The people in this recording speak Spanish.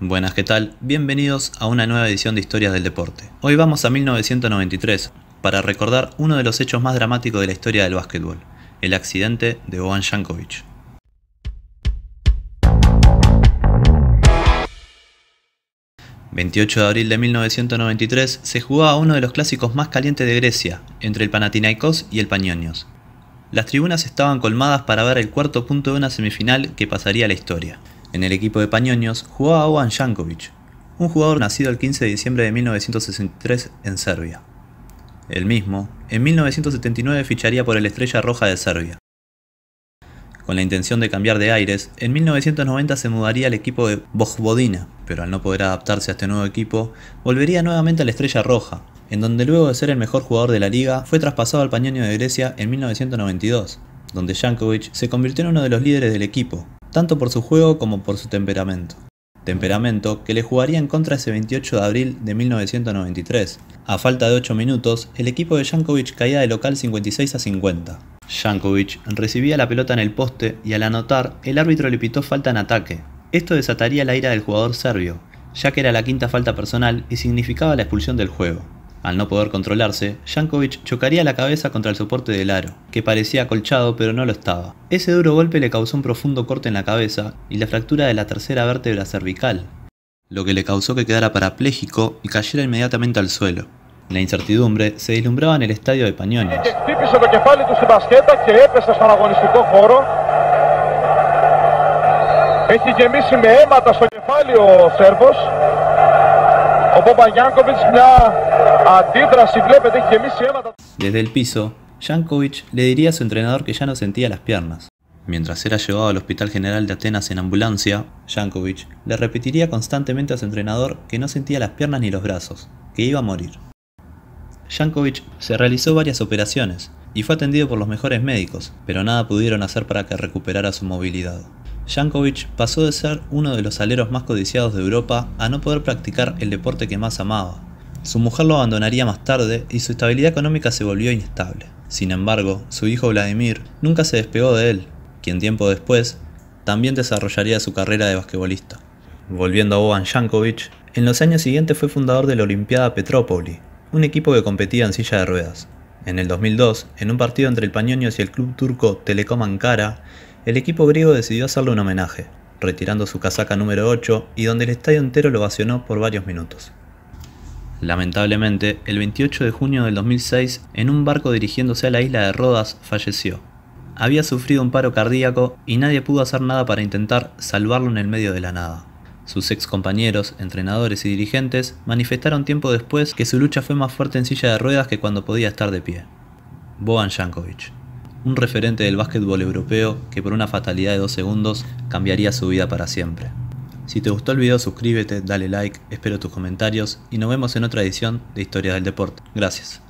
Buenas, ¿qué tal? Bienvenidos a una nueva edición de Historias del Deporte. Hoy vamos a 1993 para recordar uno de los hechos más dramáticos de la historia del básquetbol, el accidente de Boban Jankovic. ...28 de abril de 1993... ...se jugaba uno de los clásicos más calientes de Grecia... ...entre el Panathinaikos y el Panionios. Las tribunas estaban colmadas para ver el cuarto punto de una semifinal que pasaría a la historia. En el equipo de Pañoños jugaba Ovan Jankovic, un jugador nacido el 15 de diciembre de 1963 en Serbia. El mismo, en 1979 ficharía por el Estrella Roja de Serbia. Con la intención de cambiar de aires, en 1990 se mudaría al equipo de Vojvodina, pero al no poder adaptarse a este nuevo equipo, volvería nuevamente a la Estrella Roja, en donde luego de ser el mejor jugador de la liga, fue traspasado al Pañonio de Grecia en 1992, donde Jankovic se convirtió en uno de los líderes del equipo, tanto por su juego como por su temperamento. Temperamento que le jugaría en contra ese 28 de abril de 1993. A falta de 8 minutos, el equipo de Jankovic caía de local 56 a 50. Jankovic recibía la pelota en el poste y al anotar, el árbitro le pitó falta en ataque. Esto desataría la ira del jugador serbio, ya que era la quinta falta personal y significaba la expulsión del juego. Al no poder controlarse, Jankovic chocaría la cabeza contra el soporte del aro, que parecía acolchado pero no lo estaba. Ese duro golpe le causó un profundo corte en la cabeza y la fractura de la tercera vértebra cervical, lo que le causó que quedara parapléjico y cayera inmediatamente al suelo. La incertidumbre se deslumbraba en el estadio de Pañones. Este desde el piso, Jankovic le diría a su entrenador que ya no sentía las piernas. Mientras era llevado al Hospital General de Atenas en ambulancia, Jankovic le repetiría constantemente a su entrenador que no sentía las piernas ni los brazos, que iba a morir. Jankovic se realizó varias operaciones y fue atendido por los mejores médicos, pero nada pudieron hacer para que recuperara su movilidad. Jankovic pasó de ser uno de los aleros más codiciados de Europa a no poder practicar el deporte que más amaba. Su mujer lo abandonaría más tarde y su estabilidad económica se volvió inestable. Sin embargo, su hijo Vladimir nunca se despegó de él, quien tiempo después también desarrollaría su carrera de basquetbolista. Volviendo a Boban Jankovic, en los años siguientes fue fundador de la Olimpiada Petrópoli, un equipo que competía en silla de ruedas. En el 2002, en un partido entre el pañoños y el club turco Telecom Ankara, el equipo griego decidió hacerle un homenaje, retirando su casaca número 8 y donde el estadio entero lo vacionó por varios minutos. Lamentablemente, el 28 de junio del 2006, en un barco dirigiéndose a la isla de Rodas, falleció. Había sufrido un paro cardíaco y nadie pudo hacer nada para intentar salvarlo en el medio de la nada. Sus ex compañeros, entrenadores y dirigentes manifestaron tiempo después que su lucha fue más fuerte en silla de ruedas que cuando podía estar de pie. Boan Jankovic un referente del básquetbol europeo que por una fatalidad de dos segundos cambiaría su vida para siempre. Si te gustó el video suscríbete, dale like, espero tus comentarios y nos vemos en otra edición de Historia del Deporte. Gracias.